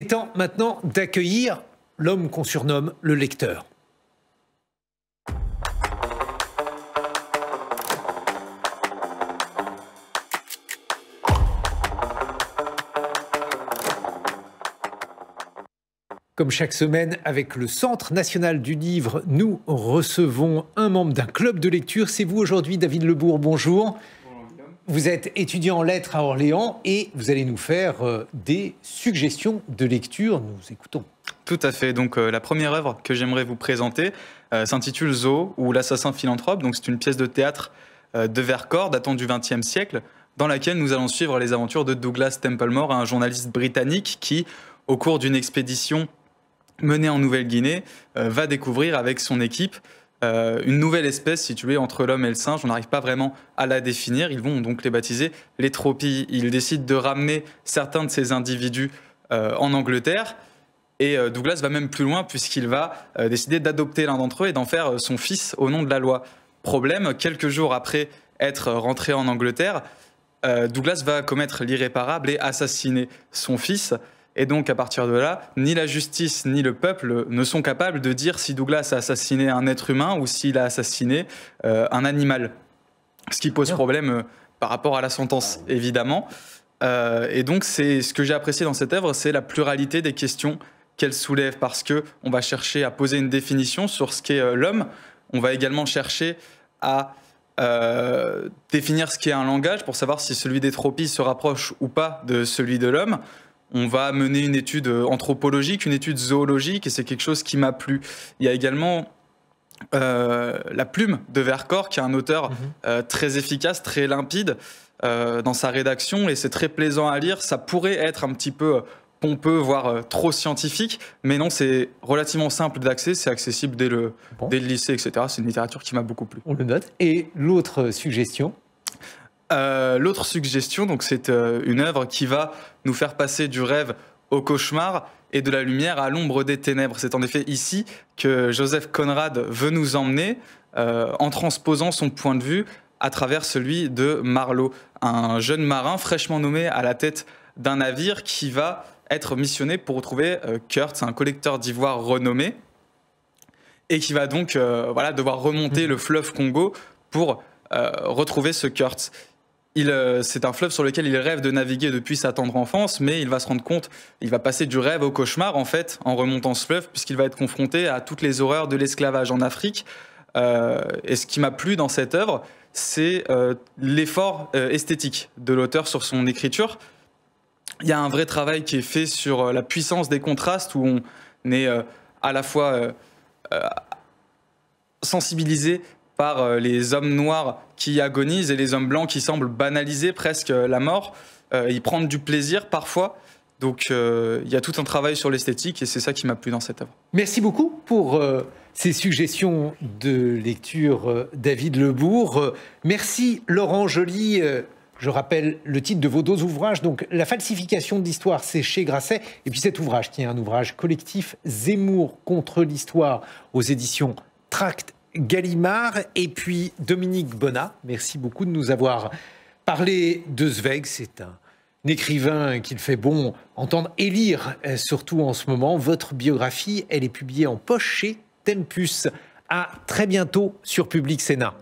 Il temps maintenant d'accueillir l'homme qu'on surnomme le lecteur. Comme chaque semaine, avec le Centre national du livre, nous recevons un membre d'un club de lecture. C'est vous aujourd'hui, David Lebourg. Bonjour. Vous êtes étudiant en lettres à Orléans et vous allez nous faire euh, des suggestions de lecture. Nous écoutons. Tout à fait. Donc euh, la première œuvre que j'aimerais vous présenter euh, s'intitule Zo ou l'assassin philanthrope. Donc c'est une pièce de théâtre de Vercors datant du XXe siècle dans laquelle nous allons suivre les aventures de Douglas Templemore, un journaliste britannique qui, au cours d'une expédition menée en Nouvelle-Guinée, va découvrir avec son équipe euh, une nouvelle espèce située entre l'homme et le singe. On n'arrive pas vraiment à la définir. Ils vont donc les baptiser les tropies. Ils décident de ramener certains de ces individus euh, en Angleterre. Et euh, Douglas va même plus loin puisqu'il va décider d'adopter l'un d'entre eux et d'en faire son fils au nom de la loi. Problème, quelques jours après être rentré en Angleterre, Douglas va commettre l'irréparable et assassiner son fils. Et donc, à partir de là, ni la justice ni le peuple ne sont capables de dire si Douglas a assassiné un être humain ou s'il a assassiné euh, un animal. Ce qui pose problème euh, par rapport à la sentence, évidemment. Euh, et donc, c'est ce que j'ai apprécié dans cette œuvre, c'est la pluralité des questions qu'elle soulève, parce que va chercher à poser une définition sur ce qu'est l'homme. On va également chercher à définir ce qu'est un langage pour savoir si celui des tropies se rapproche ou pas de celui de l'homme on va mener une étude euh, anthropologique, une étude zoologique, et c'est quelque chose qui m'a plu. Il y a également euh, La plume de Vercors, qui est un auteur mhm. euh, très efficace, très limpide dans sa rédaction, et c'est très plaisant à lire. Ça pourrait être un petit peu pompeux, voire trop scientifique, mais non, c'est relativement simple d'accès, c'est accessible dès le, dès le lycée, etc. C'est une littérature qui m'a beaucoup plu. On le note. Et l'autre suggestion euh, l'autre suggestion, donc c'est euh, une œuvre qui va nous faire passer du rêve au cauchemar et de la lumière à l'ombre des ténèbres. C'est en effet ici que Joseph Conrad veut nous emmener euh, en transposant son point de vue à travers celui de Marlowe, un jeune marin fraîchement nommé à la tête d'un navire qui va être missionné pour retrouver Kurtz, un collecteur d'ivoire renommé, et qui va donc voilà, devoir remonter mhm. le fleuve Congo pour retrouver ce Kurt. Euh, c'est un fleuve sur lequel il rêve de naviguer depuis sa tendre enfance, mais il va se rendre compte, il va passer du rêve au cauchemar en fait en remontant ce fleuve, puisqu'il va être confronté à toutes les horreurs de l'esclavage en Afrique. Euh, et ce qui m'a plu dans cette œuvre, c'est euh, l'effort esthétique de l'auteur sur son écriture. Il y a un vrai travail qui est fait sur la puissance des contrastes où on est à la fois sensibilisé par euh, les hommes noirs qui agonisent et les hommes blancs qui semblent banaliser presque euh, la mort, euh, y prendre du plaisir parfois. Donc euh, il y a tout un travail sur l'esthétique et c'est ça qui m'a plu dans cet œuvre. Merci beaucoup pour ces suggestions de lecture, David Lebourg. merci Laurent Joly. je rappelle le titre de vos deux ouvrages, donc La falsification de l'histoire, c'est chez Grasset. Et puis cet ouvrage, qui est un ouvrage collectif, Zemmour contre l'histoire, aux éditions Tract Gallimard et puis Dominique Bonnat. Merci beaucoup de nous avoir parlé de Zweig. C'est un, écrivain qu'il fait bon entendre et lire, euh, surtout en ce moment. Votre biographie, elle est publiée en poche chez Tempus. À très bientôt sur Public Sénat.